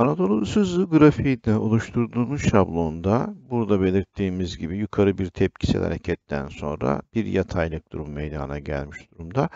Anadolu sözlü grafiğinde oluşturduğumuz şablonda burada belirttiğimiz gibi yukarı bir tepkisel hareketten sonra bir yataylık durum meydana gelmiş durumda.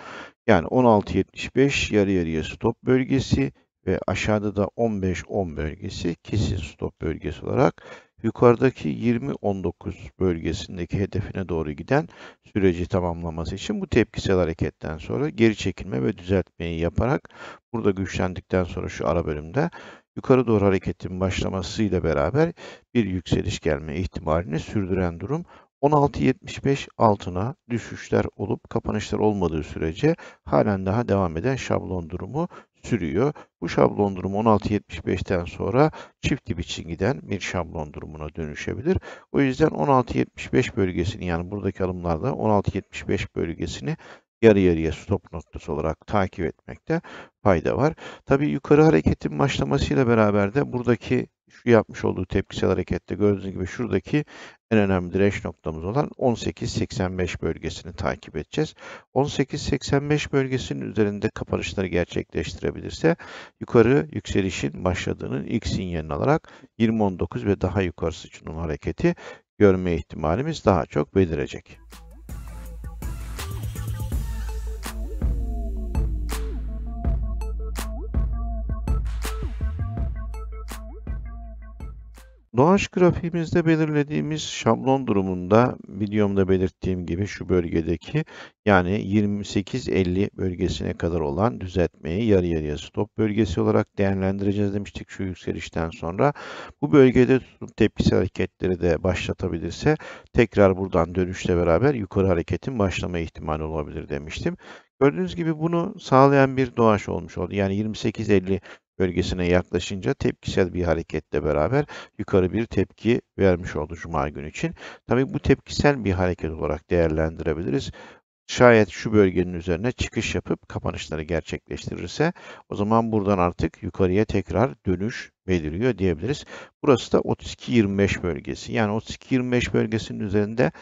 Yani 16.75 yarı yarıya stop bölgesi ve aşağıda da 15.10 bölgesi kesin stop bölgesi olarak yukarıdaki 20-19 bölgesindeki hedefine doğru giden süreci tamamlaması için bu tepkisel hareketten sonra geri çekilme ve düzeltmeyi yaparak burada güçlendikten sonra şu ara bölümde yukarı doğru hareketin başlamasıyla beraber bir yükseliş gelme ihtimalini sürdüren durum 16.75 altına düşüşler olup kapanışlar olmadığı sürece halen daha devam eden şablon durumu sürüyor. Bu şablon durumu 16.75'ten sonra çift dip için giden bir şablon durumuna dönüşebilir. O yüzden 16.75 bölgesini yani buradaki alımlarda 16.75 bölgesini yarı yarıya stop noktası olarak takip etmekte fayda var. Tabii yukarı hareketin başlamasıyla beraber de buradaki şu yapmış olduğu tepkisel harekette gördüğünüz gibi şuradaki en önemli direnç noktamız olan 18.85 bölgesini takip edeceğiz. 18.85 bölgesinin üzerinde kapanışları gerçekleştirebilirse yukarı yükselişin başladığının ilk sinyalini alarak 20.19 ve daha yukarısı için hareketi görme ihtimalimiz daha çok belirecek. Doğaç grafiğimizde belirlediğimiz şablon durumunda videomda belirttiğim gibi şu bölgedeki yani 28-50 bölgesine kadar olan düzeltmeyi yarı yarıya stop bölgesi olarak değerlendireceğiz demiştik şu yükselişten sonra. Bu bölgede tutup tepkisi hareketleri de başlatabilirse tekrar buradan dönüşle beraber yukarı hareketin başlama ihtimali olabilir demiştim. Gördüğünüz gibi bunu sağlayan bir doğaç olmuş oldu. Yani 28-50 bölgesine yaklaşınca tepkisel bir hareketle beraber yukarı bir tepki vermiş oldu Cuma günü için. Tabii bu tepkisel bir hareket olarak değerlendirebiliriz. Şayet şu bölgenin üzerine çıkış yapıp kapanışları gerçekleştirirse o zaman buradan artık yukarıya tekrar dönüş beliriyor diyebiliriz. Burası da 32-25 bölgesi. Yani 32-25 bölgesinin üzerinde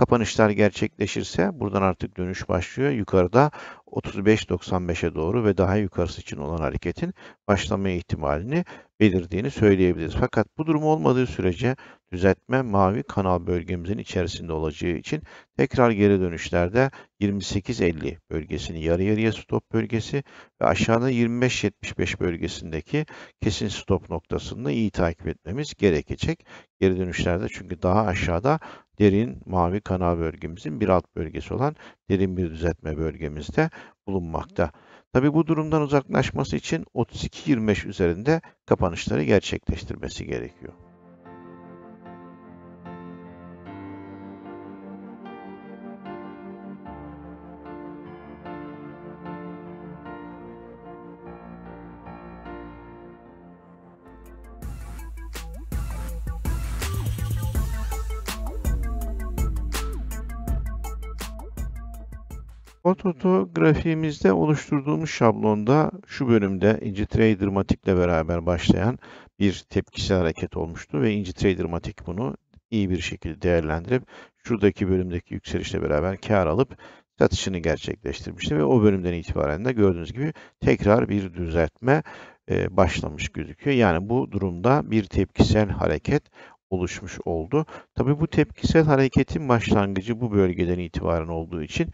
Kapanışlar gerçekleşirse buradan artık dönüş başlıyor. Yukarıda 35.95'e doğru ve daha yukarısı için olan hareketin başlama ihtimalini belirdiğini söyleyebiliriz. Fakat bu durum olmadığı sürece düzeltme mavi kanal bölgemizin içerisinde olacağı için tekrar geri dönüşlerde 28.50 bölgesini yarı yarıya stop bölgesi ve aşağıda 25.75 bölgesindeki kesin stop noktasını iyi takip etmemiz gerekecek. Geri dönüşlerde çünkü daha aşağıda derin mavi kanal bölgemizin bir alt bölgesi olan derin bir düzeltme bölgemizde bulunmakta. Tabi bu durumdan uzaklaşması için 32-25 üzerinde kapanışları gerçekleştirmesi gerekiyor. Ortoto grafiğimizde oluşturduğumuz şablonda şu bölümde InjiTrader Matic ile beraber başlayan bir tepkisel hareket olmuştu ve InjiTrader Matic bunu iyi bir şekilde değerlendirip şuradaki bölümdeki yükselişle beraber kar alıp satışını gerçekleştirmişti ve o bölümden itibaren de gördüğünüz gibi tekrar bir düzeltme e, başlamış gözüküyor. Yani bu durumda bir tepkisel hareket oluşmuş oldu. Tabii bu tepkisel hareketin başlangıcı bu bölgeden itibaren olduğu için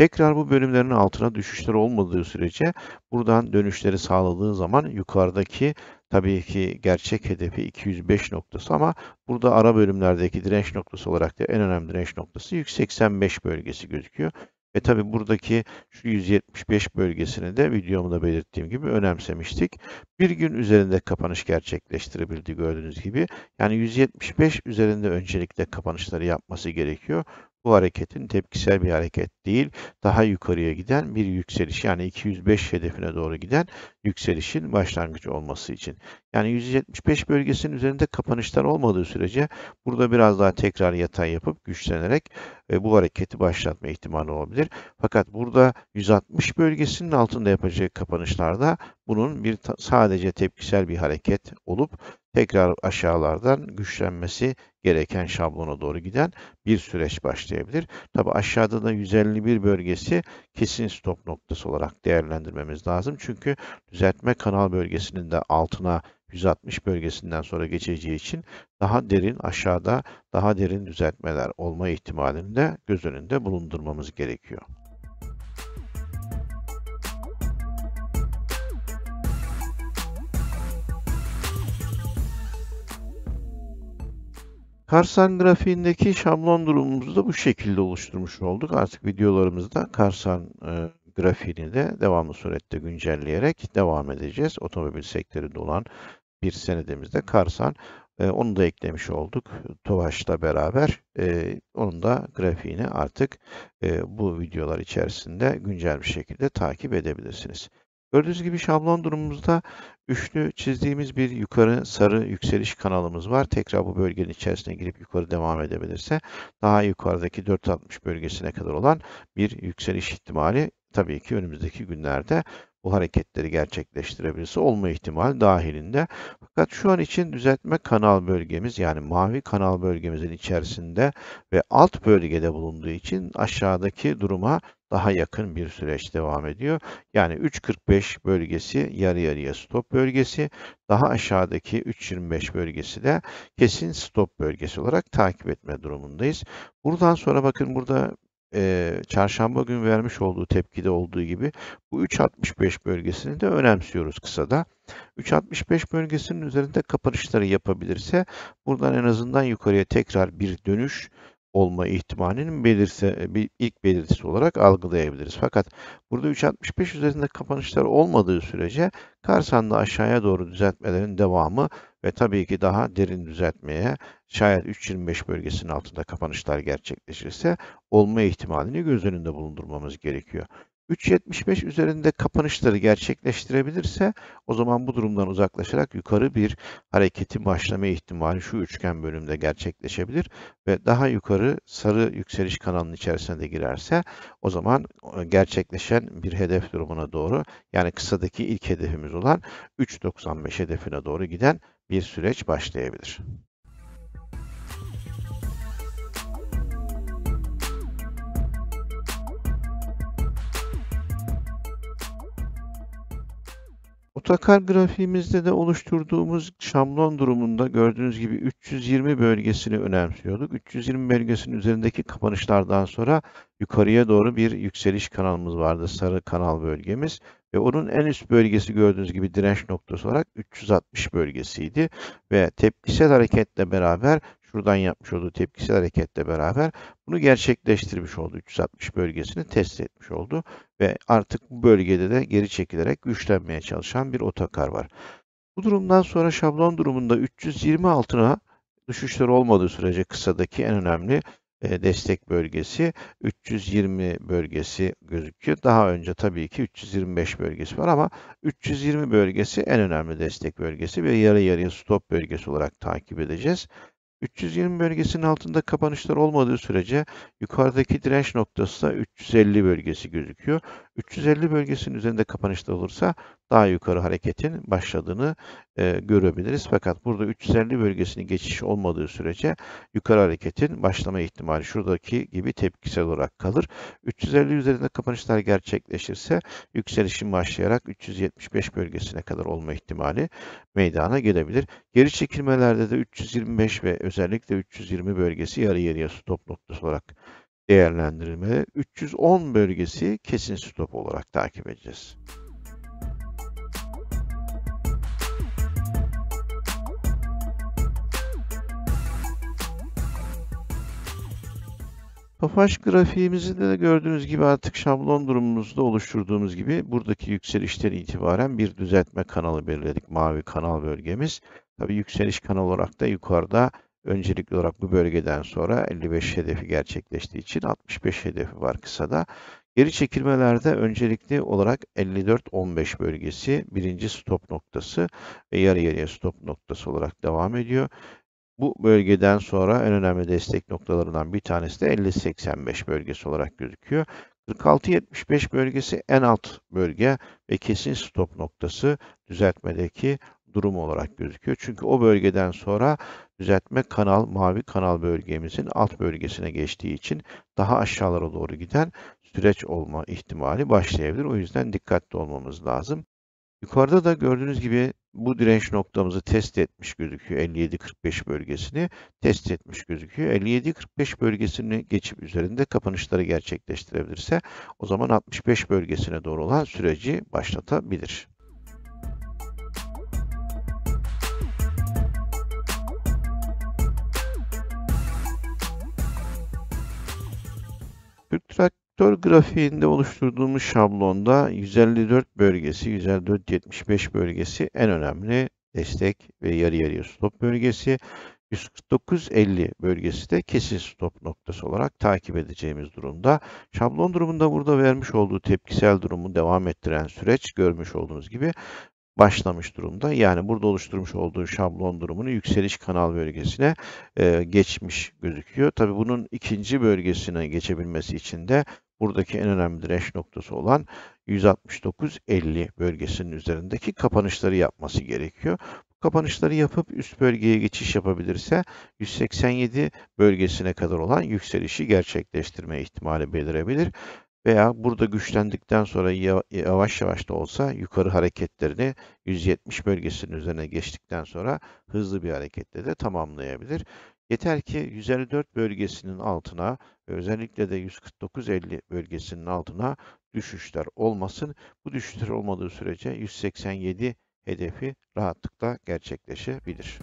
Tekrar bu bölümlerin altına düşüşler olmadığı sürece buradan dönüşleri sağladığı zaman yukarıdaki tabii ki gerçek hedefi 205 noktası ama burada ara bölümlerdeki direnç noktası olarak da en önemli direnç noktası 185 bölgesi gözüküyor. Ve tabi buradaki şu 175 bölgesini de videomda belirttiğim gibi önemsemiştik. Bir gün üzerinde kapanış gerçekleştirebildi gördüğünüz gibi. Yani 175 üzerinde öncelikle kapanışları yapması gerekiyor bu hareketin tepkisel bir hareket değil, daha yukarıya giden bir yükseliş yani 205 hedefine doğru giden yükselişin başlangıcı olması için. Yani 175 bölgesinin üzerinde kapanışlar olmadığı sürece burada biraz daha tekrar yatay yapıp güçlenerek e, bu hareketi başlatma ihtimali olabilir. Fakat burada 160 bölgesinin altında yapacağı kapanışlarda bunun bir sadece tepkisel bir hareket olup tekrar aşağılardan güçlenmesi gereken şablona doğru giden bir süreç başlayabilir. Tabi aşağıda da 151 bölgesi kesin stop noktası olarak değerlendirmemiz lazım. Çünkü düzeltme kanal bölgesinin de altına 160 bölgesinden sonra geçeceği için daha derin aşağıda daha derin düzeltmeler olma ihtimalini de göz önünde bulundurmamız gerekiyor. Karsan grafiğindeki şablon durumumuzu da bu şekilde oluşturmuş olduk. Artık videolarımızda Karsan e, grafiğini de devamlı surette güncelleyerek devam edeceğiz. Otomobil sektöründe olan bir senedimizde Karsan. E, onu da eklemiş olduk Tovaş'la beraber. E, onun da grafiğini artık e, bu videolar içerisinde güncel bir şekilde takip edebilirsiniz. Gördüğünüz gibi şablon durumumuzda üçlü çizdiğimiz bir yukarı sarı yükseliş kanalımız var. Tekrar bu bölgenin içerisine girip yukarı devam edebilirse daha yukarıdaki 460 bölgesine kadar olan bir yükseliş ihtimali tabii ki önümüzdeki günlerde bu hareketleri gerçekleştirebilirse olma ihtimali dahilinde. Fakat şu an için düzeltme kanal bölgemiz yani mavi kanal bölgemizin içerisinde ve alt bölgede bulunduğu için aşağıdaki duruma daha yakın bir süreç devam ediyor. Yani 3.45 bölgesi yarı yarıya stop bölgesi, daha aşağıdaki 3.25 bölgesi de kesin stop bölgesi olarak takip etme durumundayız. Buradan sonra bakın burada e, çarşamba gün vermiş olduğu tepkide olduğu gibi bu 3.65 bölgesini de önemsiyoruz kısada. 3.65 bölgesinin üzerinde kapanışları yapabilirse buradan en azından yukarıya tekrar bir dönüş olma ihtimalinin belirse, e, bir ilk belirtisi olarak algılayabiliriz. Fakat burada 3.65 üzerinde kapanışlar olmadığı sürece Karsan'da aşağıya doğru düzeltmelerin devamı ve tabii ki daha derin düzeltmeye şayet 3.25 bölgesinin altında kapanışlar gerçekleşirse olma ihtimalini göz önünde bulundurmamız gerekiyor. 3.75 üzerinde kapanışları gerçekleştirebilirse o zaman bu durumdan uzaklaşarak yukarı bir hareketin başlama ihtimali şu üçgen bölümde gerçekleşebilir ve daha yukarı sarı yükseliş kanalının içerisine de girerse o zaman e, gerçekleşen bir hedef durumuna doğru yani kısadaki ilk hedefimiz olan 3.95 hedefine doğru giden bir süreç başlayabilir. Otakar grafiğimizde de oluşturduğumuz şablon durumunda gördüğünüz gibi 320 bölgesini önemsiyorduk. 320 bölgesinin üzerindeki kapanışlardan sonra yukarıya doğru bir yükseliş kanalımız vardı. Sarı kanal bölgemiz ve onun en üst bölgesi gördüğünüz gibi direnç noktası olarak 360 bölgesiydi ve tepkisel hareketle beraber Şuradan yapmış olduğu tepkisel hareketle beraber bunu gerçekleştirmiş oldu. 360 bölgesini test etmiş oldu. Ve artık bu bölgede de geri çekilerek güçlenmeye çalışan bir otakar var. Bu durumdan sonra şablon durumunda 320 altına düşüşler olmadığı sürece kısadaki en önemli e, destek bölgesi 320 bölgesi gözüküyor. Daha önce tabii ki 325 bölgesi var ama 320 bölgesi en önemli destek bölgesi ve yarı yarıya stop bölgesi olarak takip edeceğiz. 320 bölgesinin altında kapanışlar olmadığı sürece yukarıdaki direnç noktası da 350 bölgesi gözüküyor. 350 bölgesinin üzerinde kapanışlar olursa daha yukarı hareketin başladığını e, görebiliriz. Fakat burada 350 bölgesinin geçiş olmadığı sürece yukarı hareketin başlama ihtimali şuradaki gibi tepkisel olarak kalır. 350 üzerinde kapanışlar gerçekleşirse yükselişin başlayarak 375 bölgesine kadar olma ihtimali meydana gelebilir. Geri çekilmelerde de 325 ve özellikle 320 bölgesi yarı yarıya stop noktası olarak değerlendirilmeli. 310 bölgesi kesin stop olarak takip edeceğiz. Tofaş grafiğimizde de gördüğünüz gibi artık şablon durumumuzda oluşturduğumuz gibi buradaki yükselişten itibaren bir düzeltme kanalı belirledik. Mavi kanal bölgemiz. Tabi yükseliş kanal olarak da yukarıda öncelikli olarak bu bölgeden sonra 55 hedefi gerçekleştiği için 65 hedefi var kısada. Geri çekilmelerde öncelikli olarak 54-15 bölgesi birinci stop noktası ve yarı yarıya stop noktası olarak devam ediyor. Bu bölgeden sonra en önemli destek noktalarından bir tanesi de 50-85 bölgesi olarak gözüküyor. 46-75 bölgesi en alt bölge ve kesin stop noktası düzeltmedeki durum olarak gözüküyor. Çünkü o bölgeden sonra düzeltme kanal, mavi kanal bölgemizin alt bölgesine geçtiği için daha aşağılara doğru giden süreç olma ihtimali başlayabilir. O yüzden dikkatli olmamız lazım. Yukarıda da gördüğünüz gibi bu direnç noktamızı test etmiş gözüküyor. 57.45 bölgesini test etmiş gözüküyor. 57.45 bölgesini geçip üzerinde kapanışları gerçekleştirebilirse o zaman 65 bölgesine doğru olan süreci başlatabilir. Vektör grafiğinde oluşturduğumuz şablonda 154 bölgesi, 154-75 bölgesi en önemli destek ve yarı yarıya stop bölgesi. 149-50 bölgesi de kesin stop noktası olarak takip edeceğimiz durumda. Şablon durumunda burada vermiş olduğu tepkisel durumu devam ettiren süreç görmüş olduğunuz gibi başlamış durumda. Yani burada oluşturmuş olduğu şablon durumunu yükseliş kanal bölgesine e, geçmiş gözüküyor. Tabii bunun ikinci bölgesine geçebilmesi için de buradaki en önemli direnç noktası olan 169.50 bölgesinin üzerindeki kapanışları yapması gerekiyor. Bu kapanışları yapıp üst bölgeye geçiş yapabilirse 187 bölgesine kadar olan yükselişi gerçekleştirme ihtimali belirebilir veya burada güçlendikten sonra yavaş yavaş da olsa yukarı hareketlerini 170 bölgesinin üzerine geçtikten sonra hızlı bir hareketle de tamamlayabilir. Yeter ki 154 bölgesinin altına özellikle de 149.50 bölgesinin altına düşüşler olmasın. Bu düşüşler olmadığı sürece 187 hedefi rahatlıkla gerçekleşebilir.